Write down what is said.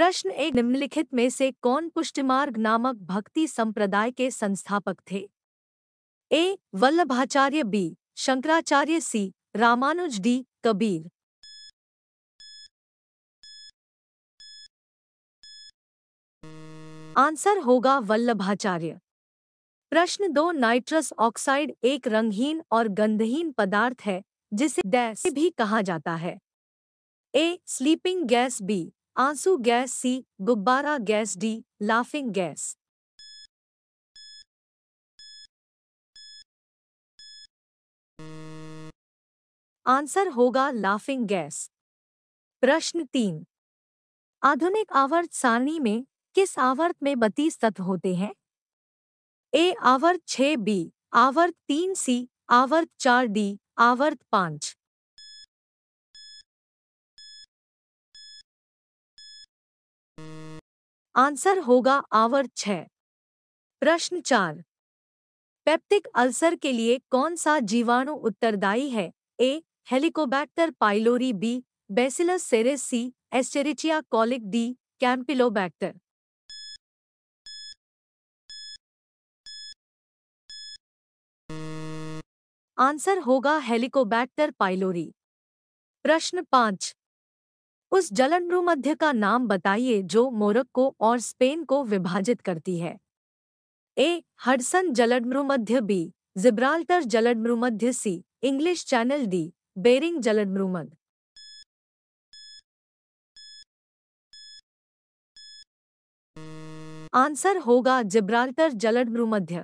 प्रश्न एक निम्नलिखित में से कौन पुष्टिमार्ग नामक भक्ति संप्रदाय के संस्थापक थे A Vallabhacharya B Shankaracharya C Ramanuja D Kabir answer होगा वल्लभाचार्य प्रश्न दो नाइट्रस ऑक्साइड एक रंगहीन और गंधहीन पदार्थ है जिसे डैस भी कहा जाता है ए स्लीपिंग गैस बी आंसू गैस सी गुब्बारा gas D laughing gas answer होगा लाफिंग गैस प्रश्न तीन आधुनिक आवर्त सारणी में किस आवर्त में बत्तीस तत्व होते हैं ए आवर्त छ बी आवर्त तीन सी आवर्त चार डी आवर्त पांच आंसर होगा आवर छः प्रश्न चार पेप्टिक अल्सर के लिए कौन सा जीवाणु उत्तरदायी है A Helicobacter pylori B Bacillus cereus C Escherichia coli D Campylobacter answer होगा हेलिकोबैक्टर पाइलोरी प्रश्न पांच उस जलन भूमध्य का नाम बताइए जो मोरक्को और स्पेन को विभाजित करती है ए हडसन जलडमृमध्य बी जिब्राल्टर जलडमृमध्य C English Channel D Bering जलडमृमध आंसर होगा जिब्राल्टर जलडमृमध्य